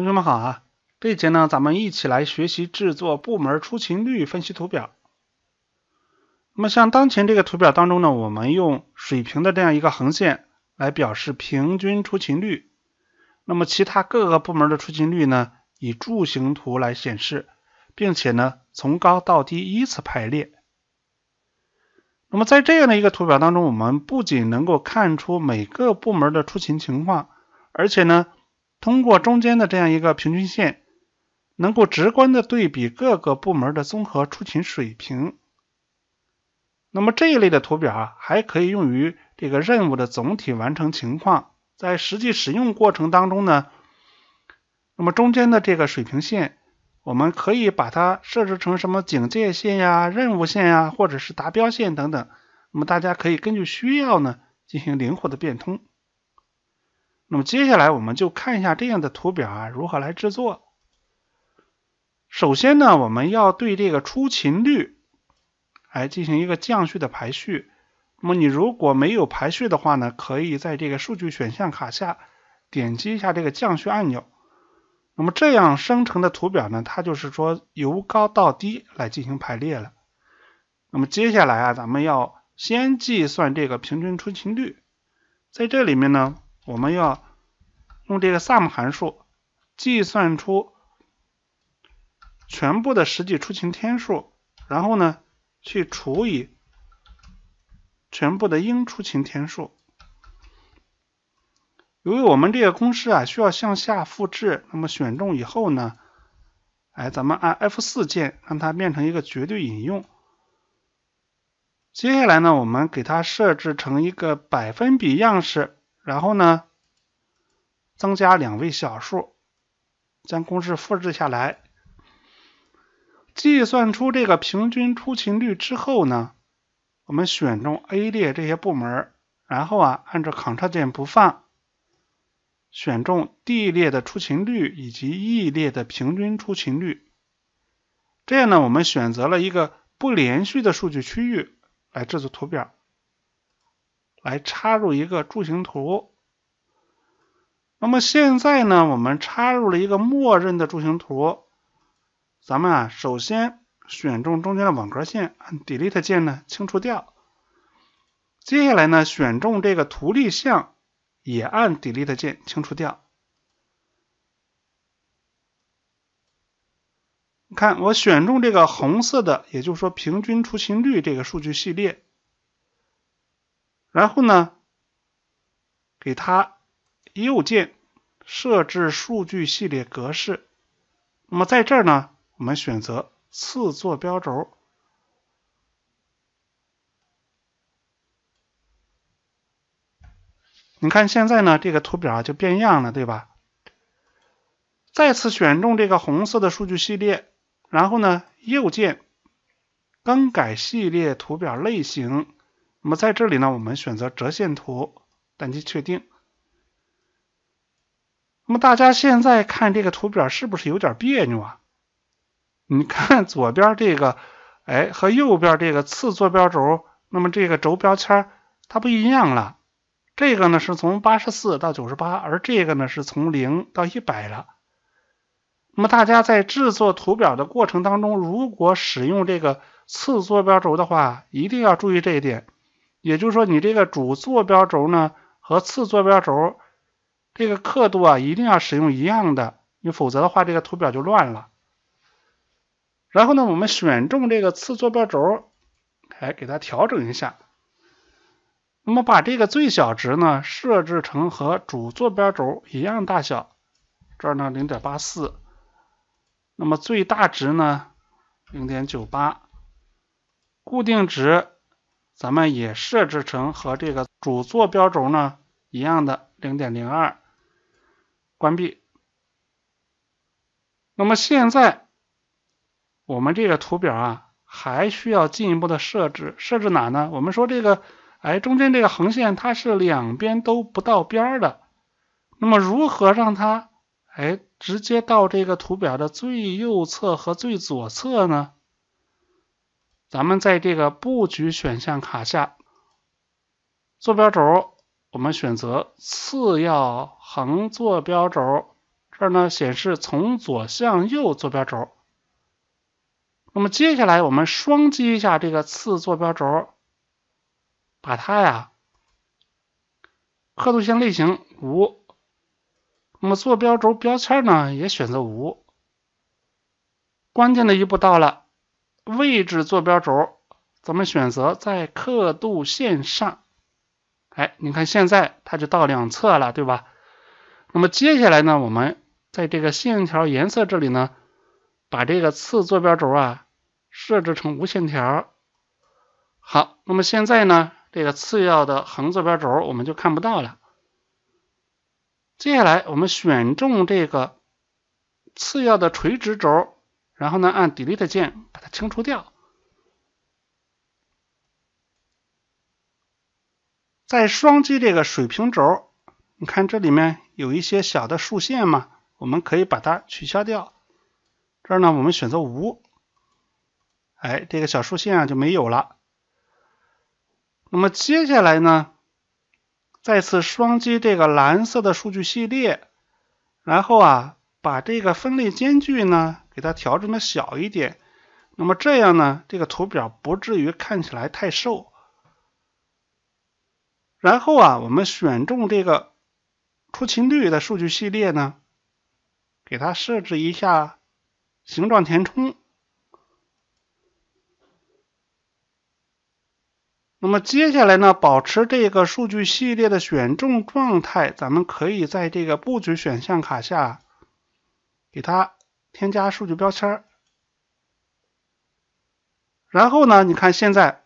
同学们好啊，这一节呢，咱们一起来学习制作部门出勤率分析图表。那么像当前这个图表当中呢，我们用水平的这样一个横线来表示平均出勤率，那么其他各个部门的出勤率呢，以柱形图来显示，并且呢，从高到低依次排列。那么在这样的一个图表当中，我们不仅能够看出每个部门的出勤情况，而且呢。通过中间的这样一个平均线，能够直观的对比各个部门的综合出勤水平。那么这一类的图表啊，还可以用于这个任务的总体完成情况。在实际使用过程当中呢，那么中间的这个水平线，我们可以把它设置成什么警戒线呀、任务线呀，或者是达标线等等。那么大家可以根据需要呢，进行灵活的变通。那么接下来我们就看一下这样的图表啊如何来制作。首先呢，我们要对这个出勤率来进行一个降序的排序。那么你如果没有排序的话呢，可以在这个数据选项卡下点击一下这个降序按钮。那么这样生成的图表呢，它就是说由高到低来进行排列了。那么接下来啊，咱们要先计算这个平均出勤率，在这里面呢。我们要用这个 SUM 函数计算出全部的实际出勤天数，然后呢去除以全部的应出勤天数。由于我们这个公式啊需要向下复制，那么选中以后呢，哎，咱们按 F4 键让它变成一个绝对引用。接下来呢，我们给它设置成一个百分比样式。然后呢，增加两位小数，将公式复制下来，计算出这个平均出勤率之后呢，我们选中 A 列这些部门，然后啊，按照 Ctrl 键不放，选中 D 列的出勤率以及 E 列的平均出勤率，这样呢，我们选择了一个不连续的数据区域来制作图表。来插入一个柱形图。那么现在呢，我们插入了一个默认的柱形图。咱们啊，首先选中中间的网格线，按 Delete 键呢清除掉。接下来呢，选中这个图例项，也按 Delete 键清除掉。看，我选中这个红色的，也就是说平均出勤率这个数据系列。然后呢，给它右键设置数据系列格式。那么在这儿呢，我们选择次坐标轴。你看现在呢，这个图表就变样了，对吧？再次选中这个红色的数据系列，然后呢右键更改系列图表类型。那么在这里呢，我们选择折线图，点击确定。那么大家现在看这个图表是不是有点别扭啊？你看左边这个，哎，和右边这个次坐标轴，那么这个轴标签它不一样了。这个呢是从八十四到九十八，而这个呢是从零到一百了。那么大家在制作图表的过程当中，如果使用这个次坐标轴的话，一定要注意这一点。也就是说，你这个主坐标轴呢和次坐标轴这个刻度啊，一定要使用一样的，你否则的话，这个图表就乱了。然后呢，我们选中这个次坐标轴，哎，给它调整一下。那么把这个最小值呢设置成和主坐标轴一样大小，这儿呢零点八四，那么最大值呢零点九八，固定值。咱们也设置成和这个主坐标轴呢一样的零点零二，关闭。那么现在我们这个图表啊，还需要进一步的设置，设置哪呢？我们说这个，哎，中间这个横线它是两边都不到边儿的，那么如何让它哎直接到这个图表的最右侧和最左侧呢？咱们在这个布局选项卡下，坐标轴，我们选择次要横坐标轴，这儿呢显示从左向右坐标轴。那么接下来我们双击一下这个次坐标轴，把它呀，刻度线类型无，那么坐标轴标签呢也选择无。关键的一步到了。位置坐标轴，咱们选择在刻度线上。哎，你看现在它就到两侧了，对吧？那么接下来呢，我们在这个线条颜色这里呢，把这个次坐标轴啊设置成无线条。好，那么现在呢，这个次要的横坐标轴我们就看不到了。接下来我们选中这个次要的垂直轴。然后呢，按 Delete 键把它清除掉。再双击这个水平轴，你看这里面有一些小的竖线嘛，我们可以把它取消掉。这儿呢，我们选择无，哎，这个小竖线啊就没有了。那么接下来呢，再次双击这个蓝色的数据系列，然后啊，把这个分类间距呢。给它调整的小一点，那么这样呢，这个图表不至于看起来太瘦。然后啊，我们选中这个出勤率的数据系列呢，给它设置一下形状填充。那么接下来呢，保持这个数据系列的选中状态，咱们可以在这个布局选项卡下给它。添加数据标签然后呢，你看现在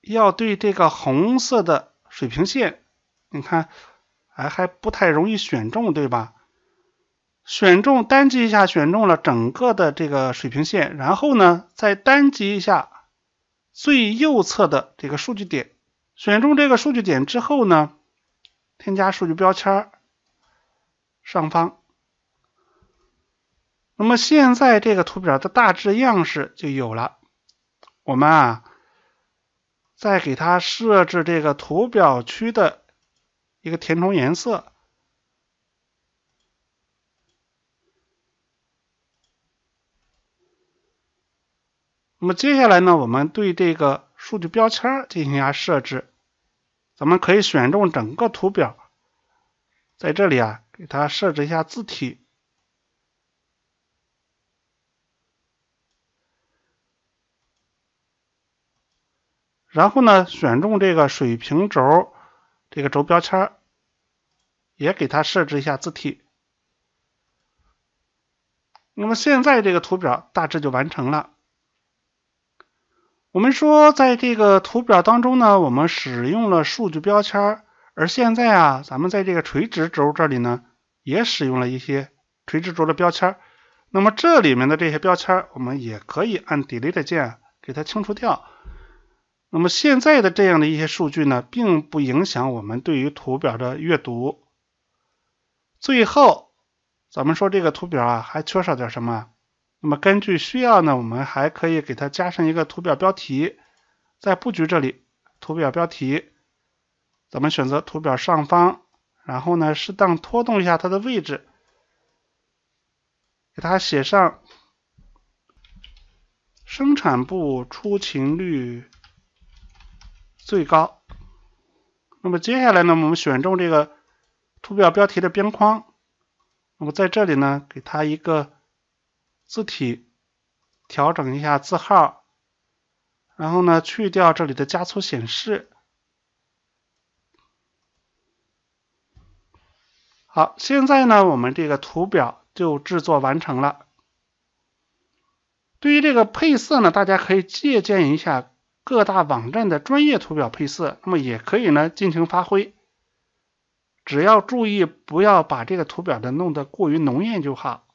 要对这个红色的水平线，你看，哎还不太容易选中，对吧？选中单击一下，选中了整个的这个水平线，然后呢再单击一下最右侧的这个数据点，选中这个数据点之后呢，添加数据标签上方。那么现在这个图表的大致样式就有了。我们啊，再给它设置这个图表区的一个填充颜色。那么接下来呢，我们对这个数据标签进行一下设置。咱们可以选中整个图表，在这里啊，给它设置一下字体。然后呢，选中这个水平轴，这个轴标签儿，也给它设置一下字体。那么现在这个图表大致就完成了。我们说，在这个图表当中呢，我们使用了数据标签儿，而现在啊，咱们在这个垂直轴这里呢，也使用了一些垂直轴的标签儿。那么这里面的这些标签儿，我们也可以按 Delete 键给它清除掉。那么现在的这样的一些数据呢，并不影响我们对于图表的阅读。最后，咱们说这个图表啊，还缺少点什么？那么根据需要呢，我们还可以给它加上一个图表标题，在布局这里，图表标题，咱们选择图表上方，然后呢，适当拖动一下它的位置，给它写上“生产部出勤率”。最高。那么接下来呢，我们选中这个图表标题的边框，那么在这里呢，给它一个字体，调整一下字号，然后呢，去掉这里的加粗显示。好，现在呢，我们这个图表就制作完成了。对于这个配色呢，大家可以借鉴一下。各大网站的专业图表配色，那么也可以呢尽情发挥，只要注意不要把这个图表的弄得过于浓艳就好。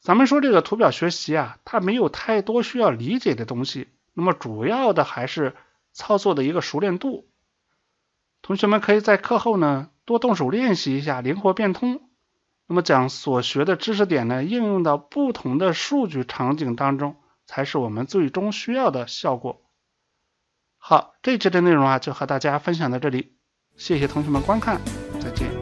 咱们说这个图表学习啊，它没有太多需要理解的东西，那么主要的还是操作的一个熟练度。同学们可以在课后呢多动手练习一下，灵活变通，那么将所学的知识点呢应用到不同的数据场景当中。才是我们最终需要的效果。好，这一节的内容啊，就和大家分享到这里。谢谢同学们观看，再见。